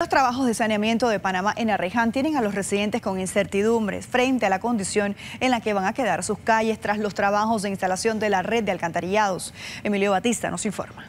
Los trabajos de saneamiento de Panamá en Arreján tienen a los residentes con incertidumbres frente a la condición en la que van a quedar sus calles tras los trabajos de instalación de la red de alcantarillados. Emilio Batista nos informa.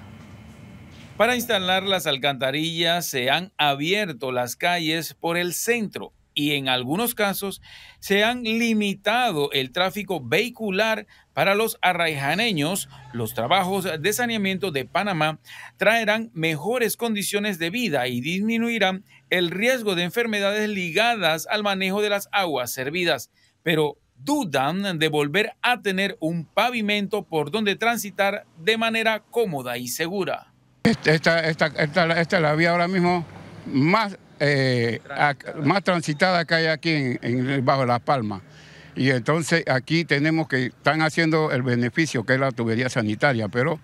Para instalar las alcantarillas se han abierto las calles por el centro y en algunos casos se han limitado el tráfico vehicular para los arraijaneños, los trabajos de saneamiento de Panamá traerán mejores condiciones de vida y disminuirán el riesgo de enfermedades ligadas al manejo de las aguas servidas, pero dudan de volver a tener un pavimento por donde transitar de manera cómoda y segura. Esta, esta es la vía ahora mismo más eh, más transitada que hay aquí en, en, bajo La Palma. Y entonces aquí tenemos que están haciendo el beneficio que es la tubería sanitaria, pero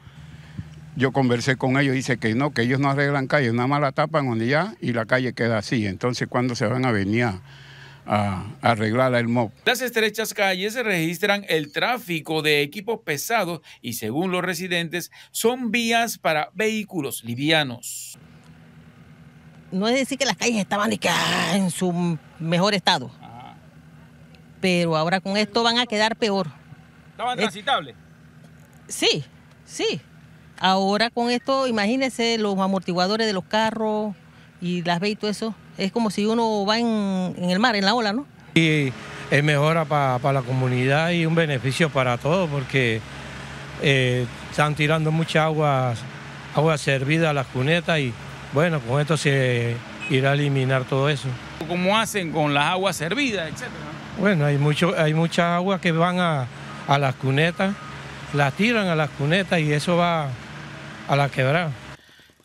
yo conversé con ellos, dice que no, que ellos no arreglan calles, nada más la tapan donde ya y la calle queda así. Entonces, ¿cuándo se van a venir a, arreglar el MOB? Las estrechas calles se registran el tráfico de equipos pesados y según los residentes son vías para vehículos livianos no es decir que las calles estaban ni que, ah, en su mejor estado. Pero ahora con esto van a quedar peor. ¿Estaban transitables? Sí, sí. Ahora con esto, imagínense los amortiguadores de los carros y las ve y todo eso. Es como si uno va en, el mar, en la ola, ¿no? Y es mejora para la comunidad y un beneficio para todos porque eh, están tirando mucha agua, agua servida a las cunetas y bueno, con esto se irá a eliminar todo eso. ¿Cómo hacen con las aguas servidas, etcétera? Bueno, hay, mucho, hay muchas aguas que van a, a las cunetas, las tiran a las cunetas y eso va a la quebrada.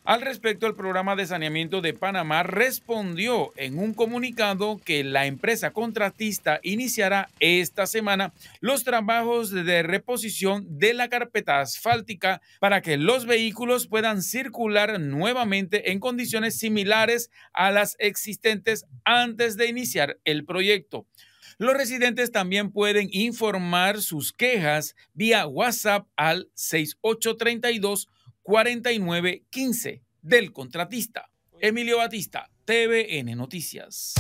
Al respecto, el programa de saneamiento de Panamá respondió en un comunicado que la empresa contratista iniciará esta semana los trabajos de reposición de la carpeta asfáltica para que los vehículos puedan circular nuevamente en condiciones similares a las existentes antes de iniciar el proyecto. Los residentes también pueden informar sus quejas vía WhatsApp al 6832 4915 del contratista. Emilio Batista, TVN Noticias.